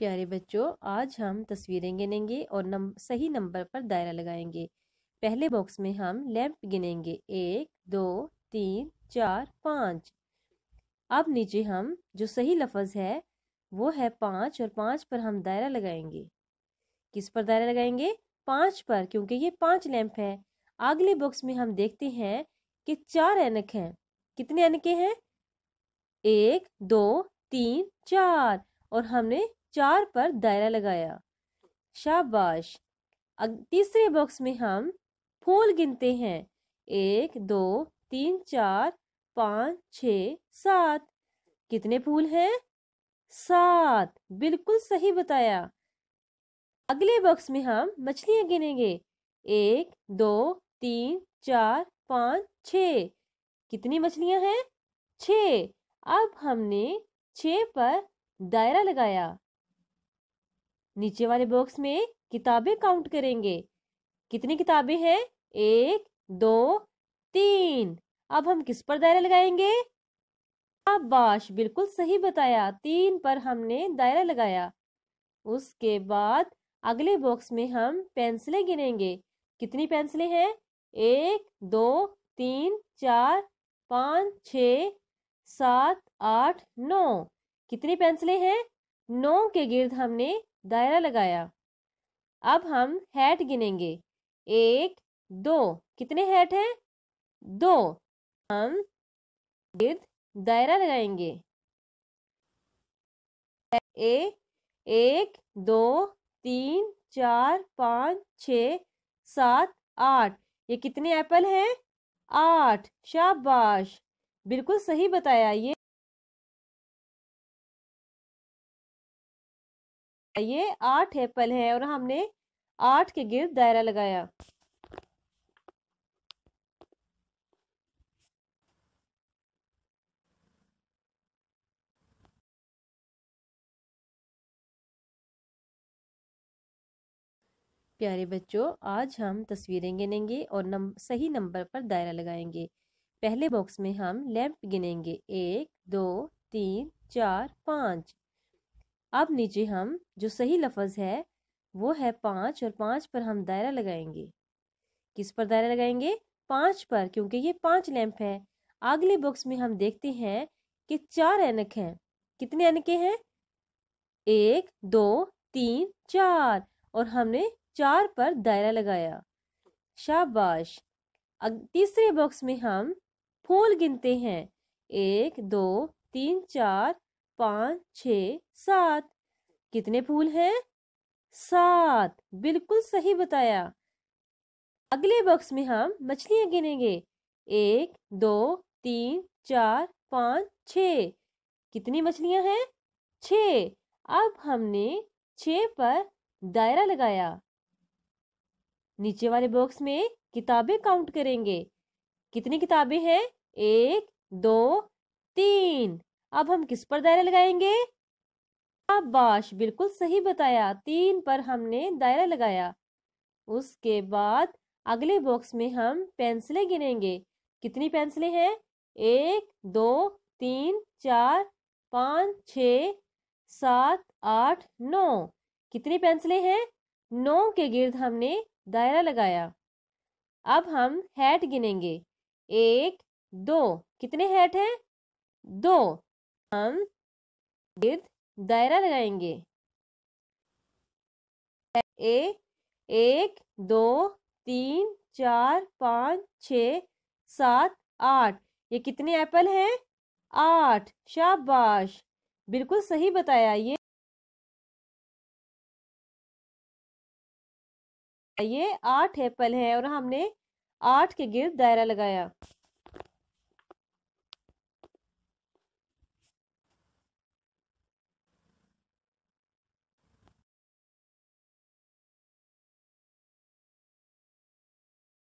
प्यारे बच्चों आज हम तस्वीरें गिनेंगे और नम, सही नंबर पर दायरा लगाएंगे पहले बॉक्स में हम लैंप गिनेंगे एक दो तीन चार पाँच अब नीचे हम जो सही लफज है वो है पाँच और पाँच पर हम दायरा लगाएंगे किस पर दायरा लगाएंगे पाँच पर क्योंकि ये पाँच लैंप है अगले बॉक्स में हम देखते हैं कि चार एनक हैं कितने एनके हैं एक दो तीन चार और हमने चार पर दायरा लगाया शाबाश तीसरे बॉक्स में हम फूल गिनते हैं एक दो तीन चार पाँच छ सात कितने फूल हैं सात बिल्कुल सही बताया अगले बॉक्स में हम मछलियाँ गिनेंगे एक दो तीन चार पाँच छ कितनी मछलियाँ हैं छ अब हमने छ पर दायरा लगाया नीचे वाले बॉक्स में किताबें काउंट करेंगे कितनी किताबें हैं एक दो तीन अब हम किस पर दायरा लगाएंगे शाबाश बिल्कुल सही बताया तीन पर हमने दायरा लगाया उसके बाद अगले बॉक्स में हम पेंसिलें गिनेंगे कितनी पेंसिलें हैं एक दो तीन चार पाँच छ सात आठ नौ कितनी पेंसिलें हैं नौ के गिर्द हमने दायरा लगाया अब हम हैट गिनेंगे एक दो कितने हैट हैं दो हम गिर्द दायरा लगाएंगे ए एक दो तीन चार पाँच छ सात आठ ये कितने एप्पल हैं आठ शाबाश बिल्कुल सही बताया ये ये आठ एप्पल है और हमने आठ के गिर्द दायरा लगाया प्यारे बच्चों आज हम तस्वीरें गिनेंगे और नम, सही नंबर पर दायरा लगाएंगे पहले बॉक्स में हम लैंप गिनेंगे एक दो तीन चार पाँच अब नीचे हम जो सही लफज है वो है पाँच और पाँच पर हम दायरा लगाएंगे किस पर दायरा लगाएंगे पाँच पर क्योंकि ये पाँच लैंप है अगले बॉक्स में हम देखते हैं कि चार एनक हैं कितने एनके हैं एक दो तीन चार और हमने चार पर दायरा लगाया शाबाश तीसरे बॉक्स में हम फूल गिनते हैं एक दो तीन चार पाँच छ सात कितने फूल हैं सात बिल्कुल सही बताया अगले बॉक्स में हम मछलियां गिनेंगे एक दो तीन चार पाँच छ कितनी मछलियां हैं छ अब हमने छ पर दायरा लगाया नीचे वाले बॉक्स में किताबें काउंट करेंगे कितनी किताबें हैं एक दो तीन अब हम किस पर दायरा लगाएंगे शाबाश बिल्कुल सही बताया तीन पर हमने दायरा लगाया उसके बाद अगले बॉक्स में हम पेंसिलें गिनेंगे कितनी पेंसिलें हैं एक दो तीन चार पाँच छ सात आठ नौ कितनी पेंसिलें हैं नौ के गिर्द हमने दायरा लगाया अब हम हैट गिनेंगे एक दो कितने हैट हैं दो हम गिर्द दायरा लगाएंगे ए एक दो तीन चार पाँच छ सात आठ ये कितने एप्पल हैं आठ शाबाश बिल्कुल सही बताया ये ये आठ एप्पल हैं और हमने आठ के गिर्द दायरा लगाया